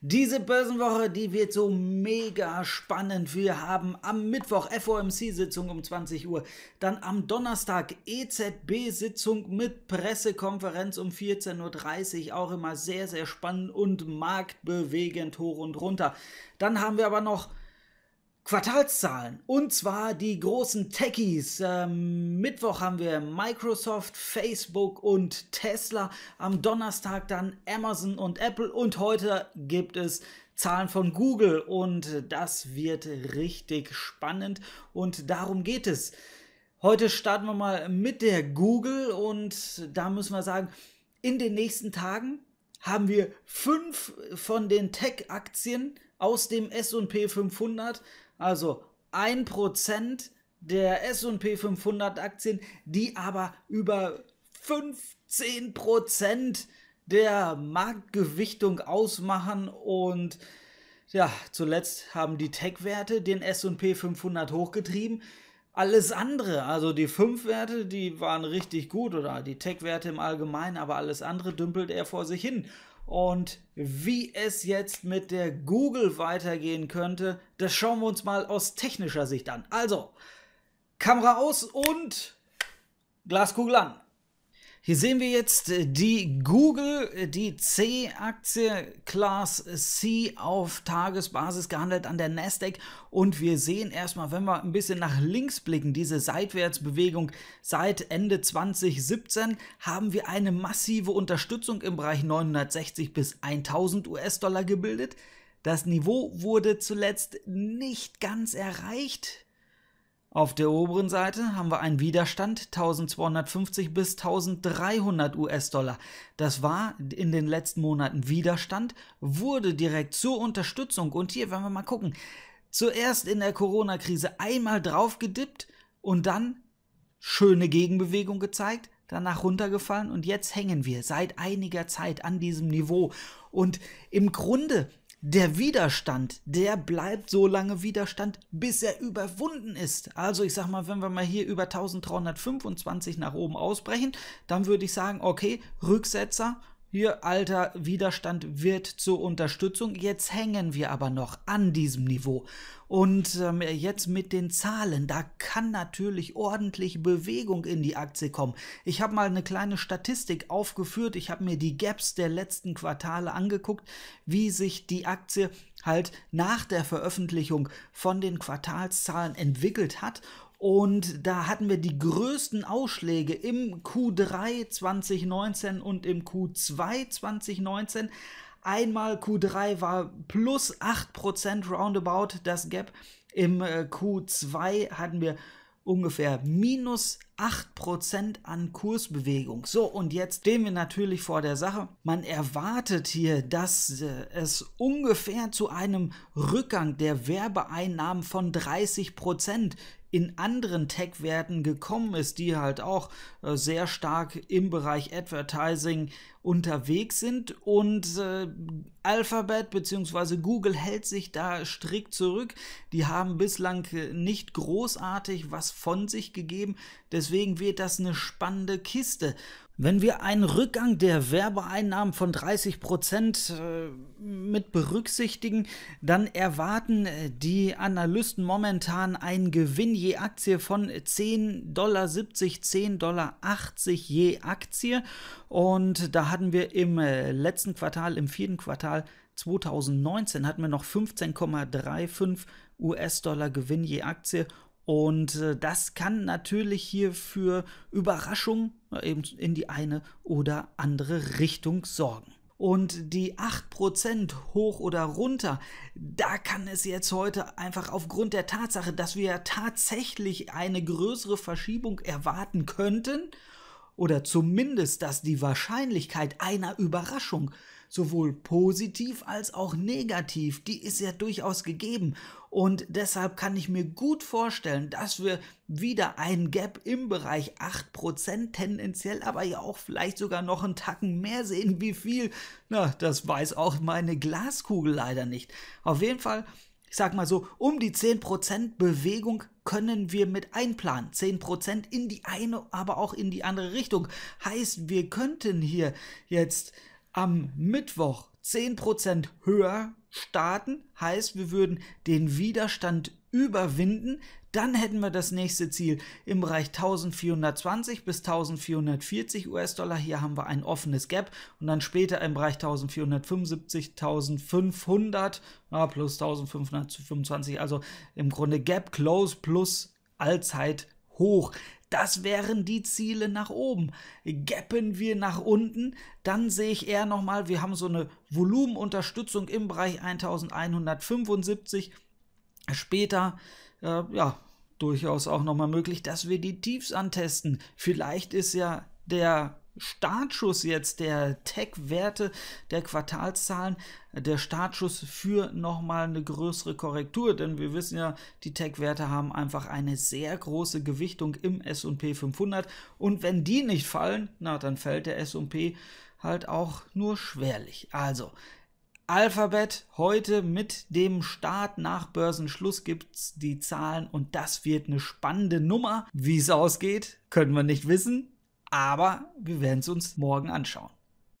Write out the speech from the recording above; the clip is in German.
Diese Börsenwoche, die wird so mega spannend. Wir haben am Mittwoch FOMC-Sitzung um 20 Uhr, dann am Donnerstag EZB-Sitzung mit Pressekonferenz um 14.30 Uhr, auch immer sehr, sehr spannend und marktbewegend hoch und runter. Dann haben wir aber noch Quartalszahlen und zwar die großen Techies. Ähm, Mittwoch haben wir Microsoft, Facebook und Tesla. Am Donnerstag dann Amazon und Apple und heute gibt es Zahlen von Google und das wird richtig spannend und darum geht es. Heute starten wir mal mit der Google und da müssen wir sagen, in den nächsten Tagen haben wir fünf von den Tech-Aktien aus dem S&P 500, also 1% der S&P 500 Aktien, die aber über 15 der Marktgewichtung ausmachen und ja, zuletzt haben die Tech-Werte den S&P 500 hochgetrieben alles andere, also die 5 Werte, die waren richtig gut oder die Tech-Werte im Allgemeinen, aber alles andere dümpelt er vor sich hin. Und wie es jetzt mit der Google weitergehen könnte, das schauen wir uns mal aus technischer Sicht an. Also, Kamera aus und Glaskugel an. Hier sehen wir jetzt äh, die Google, äh, die C-Aktie Class C auf Tagesbasis gehandelt an der Nasdaq und wir sehen erstmal, wenn wir ein bisschen nach links blicken, diese Seitwärtsbewegung seit Ende 2017 haben wir eine massive Unterstützung im Bereich 960 bis 1000 US-Dollar gebildet. Das Niveau wurde zuletzt nicht ganz erreicht. Auf der oberen Seite haben wir einen Widerstand 1250 bis 1300 US-Dollar. Das war in den letzten Monaten Widerstand, wurde direkt zur Unterstützung. Und hier, wenn wir mal gucken, zuerst in der Corona-Krise einmal draufgedippt und dann schöne Gegenbewegung gezeigt, danach runtergefallen und jetzt hängen wir seit einiger Zeit an diesem Niveau. Und im Grunde der Widerstand, der bleibt so lange Widerstand, bis er überwunden ist. Also ich sag mal, wenn wir mal hier über 1325 nach oben ausbrechen, dann würde ich sagen, okay, Rücksetzer hier, alter Widerstand wird zur Unterstützung. Jetzt hängen wir aber noch an diesem Niveau. Und ähm, jetzt mit den Zahlen, da kann natürlich ordentlich Bewegung in die Aktie kommen. Ich habe mal eine kleine Statistik aufgeführt. Ich habe mir die Gaps der letzten Quartale angeguckt, wie sich die Aktie halt nach der Veröffentlichung von den Quartalszahlen entwickelt hat. Und da hatten wir die größten Ausschläge im Q3 2019 und im Q2 2019. Einmal Q3 war plus 8% roundabout das Gap. Im äh, Q2 hatten wir ungefähr minus 8% an Kursbewegung. So, und jetzt stehen wir natürlich vor der Sache. Man erwartet hier, dass äh, es ungefähr zu einem Rückgang der Werbeeinnahmen von 30% in anderen Tech-Werten gekommen ist, die halt auch äh, sehr stark im Bereich Advertising unterwegs sind. Und äh, Alphabet bzw. Google hält sich da strikt zurück. Die haben bislang äh, nicht großartig was von sich gegeben. Deswegen wird das eine spannende Kiste. Wenn wir einen Rückgang der Werbeeinnahmen von 30 Prozent äh, mit berücksichtigen, dann erwarten äh, die Analysten momentan einen Gewinn je Aktie von 10,70 Dollar, 10,80 Dollar je Aktie. Und da hatten wir im äh, letzten Quartal, im vierten Quartal 2019, hatten wir noch 15,35 US-Dollar Gewinn je Aktie. Und äh, das kann natürlich hier für Überraschung eben in die eine oder andere Richtung sorgen und die 8% hoch oder runter, da kann es jetzt heute einfach aufgrund der Tatsache, dass wir tatsächlich eine größere Verschiebung erwarten könnten oder zumindest, dass die Wahrscheinlichkeit einer Überraschung sowohl positiv als auch negativ, die ist ja durchaus gegeben. Und deshalb kann ich mir gut vorstellen, dass wir wieder einen Gap im Bereich 8% tendenziell, aber ja auch vielleicht sogar noch einen Tacken mehr sehen. Wie viel? Na, das weiß auch meine Glaskugel leider nicht. Auf jeden Fall, ich sag mal so, um die 10% Bewegung können wir mit einplanen. 10% in die eine, aber auch in die andere Richtung. Heißt, wir könnten hier jetzt am Mittwoch 10% höher starten. Heißt, wir würden den Widerstand überwinden, dann hätten wir das nächste Ziel im Bereich 1420 bis 1440 US-Dollar. Hier haben wir ein offenes Gap und dann später im Bereich 1475, 1500 ja, plus 1525. Also im Grunde Gap Close plus Allzeit hoch. Das wären die Ziele nach oben. Gappen wir nach unten, dann sehe ich eher nochmal, wir haben so eine Volumenunterstützung im Bereich 1175 später äh, ja durchaus auch nochmal möglich, dass wir die Tiefs antesten. Vielleicht ist ja der Startschuss jetzt der Tech-Werte der Quartalszahlen, äh, der Startschuss für nochmal eine größere Korrektur, denn wir wissen ja, die Tech-Werte haben einfach eine sehr große Gewichtung im S&P 500 und wenn die nicht fallen, na dann fällt der S&P halt auch nur schwerlich. Also Alphabet heute mit dem Start nach Börsenschluss gibt's die Zahlen und das wird eine spannende Nummer. Wie es ausgeht, können wir nicht wissen, aber wir werden es uns morgen anschauen.